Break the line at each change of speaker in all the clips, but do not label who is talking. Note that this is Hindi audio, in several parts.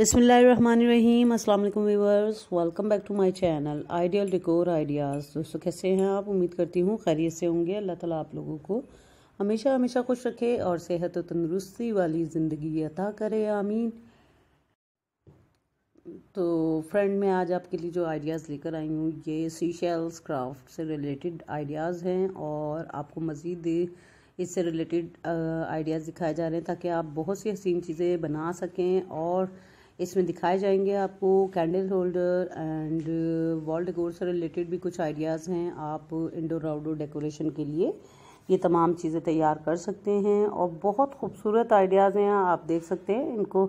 बिसमीम अल्लाम viewers welcome back to my channel Ideal Decor Ideas दोस्तों कैसे हैं आप उम्मीद करती हूँ खैरियत से होंगे अल्लाह ताला आप लोगों को हमेशा हमेशा खुश रखे और सेहत और तंदरुस्ती वाली ज़िंदगी अता करे आमीन तो फ्रेंड मैं आज आपके लिए जो आइडियाज़ लेकर आई हूँ ये सी शेल्स क्राफ्ट से रिलेटेड आइडियाज़ हैं और आपको मज़ीद इससे रिलेटेड आइडियाज़ दिखाए जा रहे हैं ताकि आप बहुत सी हसीन चीज़ें बना सकें और इसमें दिखाए जाएंगे आपको candle holder and wall decor से रिलेटेड भी कुछ आइडियाज़ हैं आप इंडोर आउटडोर डेकोरेशन के लिए ये तमाम चीज़ें तैयार कर सकते हैं और बहुत खूबसूरत आइडियाज़ हैं आप देख सकते हैं इनको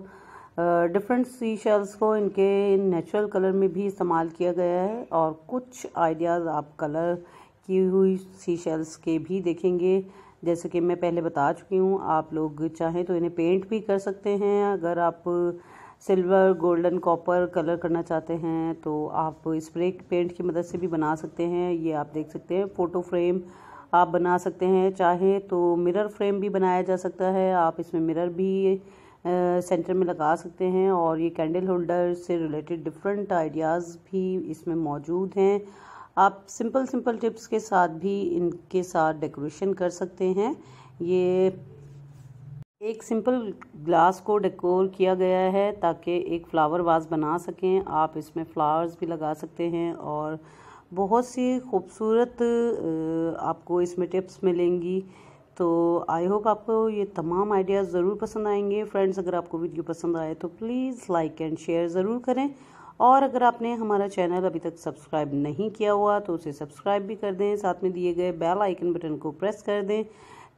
डिफरेंट सी शेल्स को इनके नेचुरल कलर में भी इस्तेमाल किया गया है और कुछ आइडियाज़ आप कलर की हुई सी शेल्स के भी देखेंगे जैसे कि मैं पहले बता चुकी हूँ आप लोग चाहें तो इन्हें पेंट भी कर सकते हैं अगर आप सिल्वर गोल्डन कॉपर कलर करना चाहते हैं तो आप स्प्रे पेंट की मदद से भी बना सकते हैं ये आप देख सकते हैं फ़ोटो फ्रेम आप बना सकते हैं चाहे तो मिरर फ्रेम भी बनाया जा सकता है आप इसमें मिरर भी सेंटर में लगा सकते हैं और ये कैंडल होल्डर से रिलेटेड डिफरेंट आइडियाज़ भी इसमें मौजूद हैं आप सिंपल सिंपल टिप्स के साथ भी इनके साथ डेकोरेशन कर सकते हैं ये एक सिंपल ग्लास को डेकोर किया गया है ताकि एक फ़्लावर वाज बना सकें आप इसमें फ़्लावर्स भी लगा सकते हैं और बहुत सी खूबसूरत आपको इसमें टिप्स मिलेंगी तो आई होप आपको ये तमाम आइडियाज़ ज़रूर पसंद आएंगे फ्रेंड्स अगर आपको वीडियो पसंद आए तो प्लीज़ लाइक एंड शेयर ज़रूर करें और अगर आपने हमारा चैनल अभी तक सब्सक्राइब नहीं किया हुआ तो उसे सब्सक्राइब भी कर दें साथ में दिए गए बेल आइकन बटन को प्रेस कर दें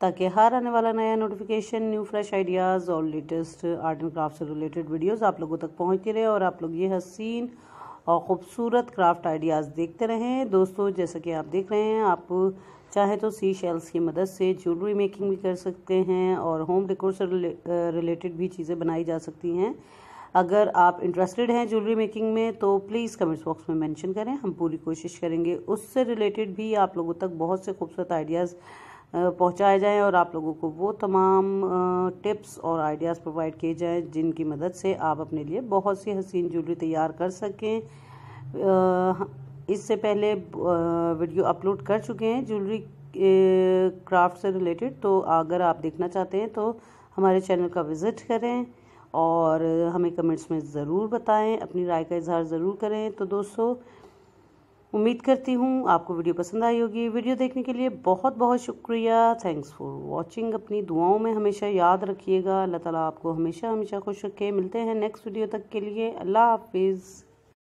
ताकि हर आने वाला नया नोटिफिकेशन न्यू फ्रेश आइडियाज़ और लेटेस्ट आर्ट एंड क्राफ्ट से रिलेटेड वीडियोस आप लोगों तक पहुंचती रहे और आप लोग ये हसीन और ख़ूबसूरत क्राफ्ट आइडियाज़ देखते रहें दोस्तों जैसा कि आप देख रहे हैं आप चाहे तो सी शेल्स की मदद से ज्वेलरी मेकिंग भी कर सकते हैं और होम डेकोर से रिलेटेड भी चीज़ें बनाई जा सकती हैं अगर आप इंटरेस्टेड हैं ज्वेलरी मेकिंग में तो प्लीज़ कमेंट्स बॉक्स में मेंशन करें हम पूरी कोशिश करेंगे उससे रिलेटेड भी आप लोगों तक बहुत से खूबसूरत आइडियाज़ पहुंचाए जाएं और आप लोगों को वो तमाम टिप्स और आइडियाज़ प्रोवाइड किए जाएं जिनकी मदद से आप अपने लिए बहुत सी हसीन ज्वेलरी तैयार कर सकें इससे पहले वीडियो अपलोड कर चुके हैं ज्वेलरी क्राफ्ट से रिलेटेड तो अगर आप देखना चाहते हैं तो हमारे चैनल का विज़िट करें और हमें कमेंट्स में ज़रूर बताएं अपनी राय का इजहार ज़रूर करें तो दोस्तों उम्मीद करती हूँ आपको वीडियो पसंद आई होगी वीडियो देखने के लिए बहुत बहुत शुक्रिया थैंक्स फॉर वॉचिंग अपनी दुआओं में हमेशा याद रखिएगा अल्लाह ताला आपको हमेशा हमेशा खुश रखे मिलते हैं नेक्स्ट वीडियो तक के लिए अल्लाह हाफिज़